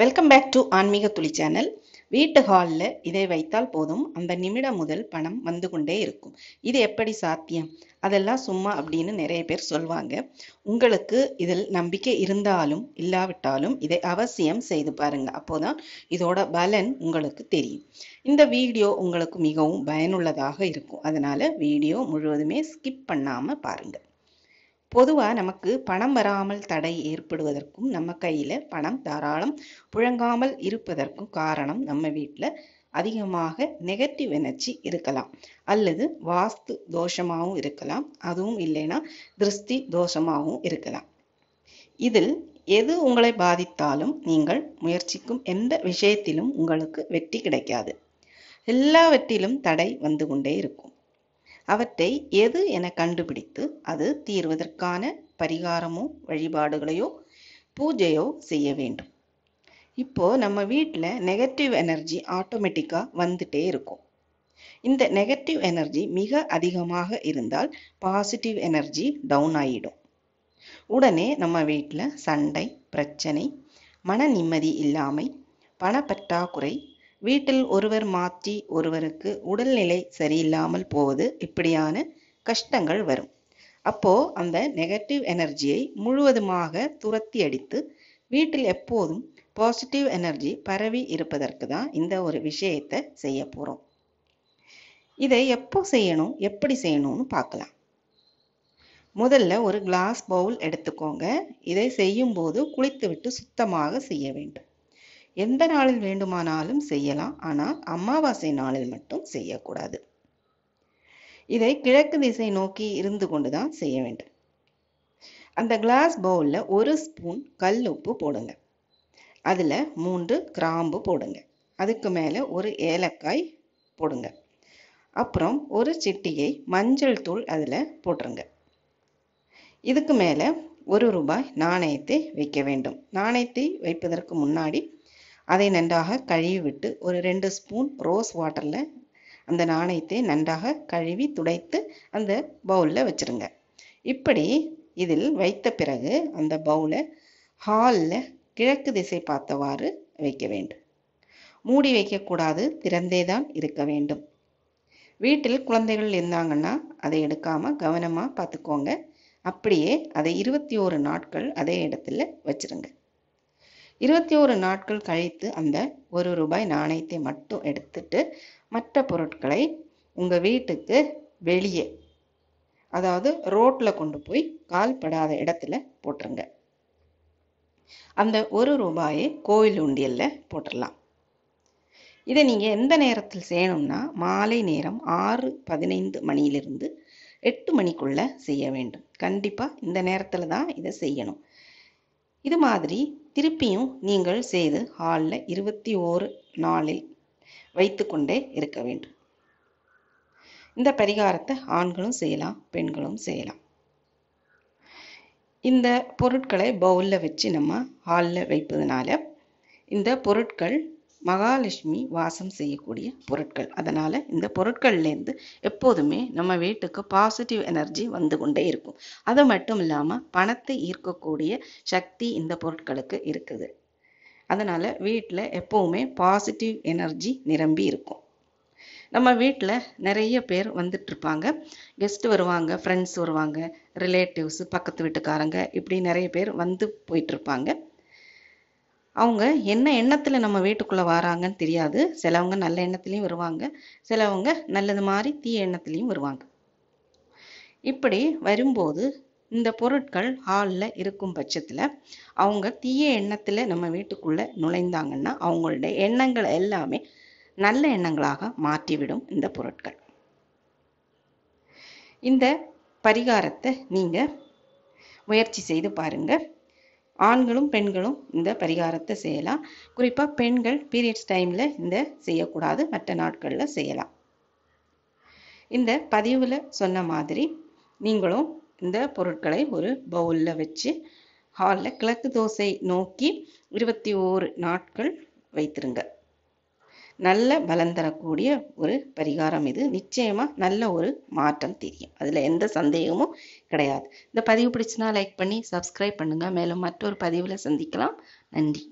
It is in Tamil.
வெல்கம் பேக் டு ஆன்மீக துளி சேனல் வீட்டு ஹாலில் இதை வைத்தால் போதும் அந்த நிமிடம் முதல் பணம் வந்து கொண்டே இருக்கும் இது எப்படி சாத்தியம் அதெல்லாம் சும்மா அப்படின்னு நிறைய பேர் சொல்வாங்க உங்களுக்கு இதில் நம்பிக்கை இருந்தாலும் இல்லாவிட்டாலும் இதை அவசியம் செய்து பாருங்க அப்போதான் இதோட பலன் உங்களுக்கு தெரியும் இந்த வீடியோ உங்களுக்கு மிகவும் பயனுள்ளதாக இருக்கும் அதனால வீடியோ முழுவதுமே ஸ்கிப் பண்ணாமல் பாருங்கள் பொதுவாக நமக்கு பணம் வராமல் தடை ஏற்படுவதற்கும் நம்ம கையில் பணம் தாராளம் புழங்காமல் இருப்பதற்கும் காரணம் நம்ம வீட்டில் அதிகமாக நெகட்டிவ் எனர்ஜி இருக்கலாம் அல்லது வாஸ்து தோஷமாகவும் இருக்கலாம் அதுவும் இல்லைன்னா திருஷ்டி தோஷமாகவும் இருக்கலாம் இதில் எது உங்களை பாதித்தாலும் நீங்கள் முயற்சிக்கும் எந்த விஷயத்திலும் உங்களுக்கு வெற்றி கிடைக்காது எல்லாவற்றிலும் தடை வந்து கொண்டே இருக்கும் அவற்றை எது என கண்டுபிடித்து அது தீர்வதற்கான பரிகாரமோ வழிபாடுகளையோ பூஜையோ செய்ய வேண்டும் இப்போ நம்ம வீட்டில் நெகட்டிவ் எனர்ஜி ஆட்டோமேட்டிக்காக வந்துட்டே இருக்கும் இந்த நெகட்டிவ் எனர்ஜி மிக அதிகமாக இருந்தால் பாசிட்டிவ் எனர்ஜி டவுன் ஆகிடும் உடனே நம்ம வீட்டில் சண்டை பிரச்சனை மன நிம்மதி இல்லாமை பணப்பற்றாக்குறை வீட்டில் ஒருவர் மாற்றி ஒருவருக்கு உடல்நிலை சரியில்லாமல் போவது இப்படியான கஷ்டங்கள் வரும் அப்போ அந்த நெகட்டிவ் எனர்ஜியை முழுவதுமாக துரத்தி அடித்து வீட்டில் எப்போதும் பாசிட்டிவ் எனர்ஜி பரவி இருப்பதற்கு தான் இந்த ஒரு விஷயத்தை செய்ய போகிறோம் இதை எப்போ செய்யணும் எப்படி செய்யணும்னு பார்க்கலாம் முதல்ல ஒரு கிளாஸ் பவுல் எடுத்துக்கோங்க இதை செய்யும்போது குளித்துவிட்டு சுத்தமாக செய்ய வேண்டும் எந்த நாளில் வேண்டுமானாலும் செய்யலாம் ஆனால் அமாவாசை நாளில் மட்டும் செய்யக்கூடாது இதை கிழக்கு திசை நோக்கி இருந்து கொண்டுதான் செய்ய வேண்டும் அந்த கிளாஸ் பவுலில் ஒரு ஸ்பூன் கல் உப்பு போடுங்க அதில் மூன்று கிராம்பு போடுங்க அதுக்கு மேலே ஒரு ஏலக்காய் போடுங்க அப்புறம் ஒரு சிட்டியை மஞ்சள் தூள் அதில் போட்டுருங்க இதுக்கு மேலே ஒரு ரூபாய் நாணயத்தை வைக்க வேண்டும் நாணயத்தை வைப்பதற்கு முன்னாடி அதை நன்றாக கழுவி விட்டு ஒரு ரெண்டு ஸ்பூன் ரோஸ் வாட்டரில் அந்த நாணயத்தை நன்றாக கழுவி துடைத்து அந்த பவுலில் வச்சுருங்க இப்படி இதில் வைத்த பிறகு அந்த பவுலை ஹாலில் கிழக்கு திசை பார்த்தவாறு வைக்க வேண்டும் மூடி வைக்கக்கூடாது திறந்தே தான் இருக்க வேண்டும் வீட்டில் குழந்தைகள் இருந்தாங்கன்னா அதை எடுக்காமல் கவனமாக பார்த்துக்கோங்க அப்படியே அதை இருபத்தி ஓரு நாட்கள் அதே இடத்துல வச்சுருங்க இருபத்தி ஒரு நாட்கள் கழித்து அந்த ஒரு ரூபாய் நாணயத்தை மட்டும் எடுத்துட்டு மற்ற பொருட்களை உங்கள் வீட்டுக்கு வெளியே அதாவது ரோட்டில் கொண்டு போய் கால்படாத இடத்துல போட்டுருங்க அந்த ஒரு ரூபாயை கோயில் உண்டியலில் போட்டுடலாம் இதை நீங்கள் எந்த நேரத்தில் செய்யணும்னா மாலை நேரம் ஆறு பதினைந்து மணியிலிருந்து எட்டு மணிக்குள்ள செய்ய வேண்டும் கண்டிப்பாக இந்த நேரத்தில் தான் இதை செய்யணும் இது மாதிரி திருப்பியும் நீங்கள் செய்து ஹாலில் இருபத்தி ஓரு நாளில் வைத்துக்கொண்டே இருக்க வேண்டும் இந்த பரிகாரத்தை ஆண்களும் செய்யலாம் பெண்களும் செய்யலாம் இந்த பொருட்களை பவுலில் வச்சு நம்ம ஹாலில் வைப்பதனால இந்த பொருட்கள் மகாலட்சுமி வாசம் செய்யக்கூடிய பொருட்கள் அதனால் இந்த பொருட்கள்லேருந்து எப்போதுமே நம்ம வீட்டுக்கு பாசிட்டிவ் எனர்ஜி வந்து கொண்டே இருக்கும் அது மட்டும் இல்லாமல் பணத்தை ஈர்க்கக்கூடிய சக்தி இந்த பொருட்களுக்கு இருக்குது அதனால் வீட்டில் எப்போவுமே பாசிட்டிவ் எனர்ஜி நிரம்பி இருக்கும் நம்ம வீட்டில் நிறைய பேர் வந்துட்டுருப்பாங்க கெஸ்ட் வருவாங்க ஃப்ரெண்ட்ஸ் வருவாங்க ரிலேட்டிவ்ஸ் பக்கத்து வீட்டுக்காரங்க இப்படி நிறைய பேர் வந்து போயிட்டுருப்பாங்க அவங்க என்ன எண்ணத்தில் நம்ம வீட்டுக்குள்ளே வராங்கன்னு தெரியாது சிலவங்க நல்ல எண்ணத்துலேயும் வருவாங்க சிலவங்க நல்லது மாதிரி தீய எண்ணத்துலேயும் வருவாங்க இப்படி வரும்போது இந்த பொருட்கள் ஹாலில் இருக்கும் பட்சத்தில் அவங்க தீய எண்ணத்தில் நம்ம வீட்டுக்குள்ளே நுழைந்தாங்கன்னா அவங்களுடைய எண்ணங்கள் எல்லாமே நல்ல எண்ணங்களாக மாற்றிவிடும் இந்த பொருட்கள் இந்த பரிகாரத்தை நீங்கள் முயற்சி செய்து பாருங்கள் ஆண்களும் பெண்களும் இந்த பரிகாரத்தை செய்யலாம் குறிப்பாக பெண்கள் பீரியட்ஸ் டைமில் இந்த செய்யக்கூடாது மற்ற நாட்களில் செய்யலாம் இந்த பதிவில் சொன்ன மாதிரி நீங்களும் இந்த பொருட்களை ஒரு பவுலில் வச்சு ஹாலில் கிழக்கு தோசை நோக்கி இருபத்தி ஓரு நாட்கள் வைத்திருங்க நல்ல பலன் தரக்கூடிய ஒரு பரிகாரம் இது நிச்சயமாக நல்ல ஒரு மாற்றம் தெரியும் அதில் எந்த சந்தேகமும் கிடையாது இந்த பதிவு பிடிச்சுனா லைக் பண்ணி சப்ஸ்கிரைப் பண்ணுங்கள் மேலும் மற்றொரு பதிவில் சந்திக்கலாம் நன்றி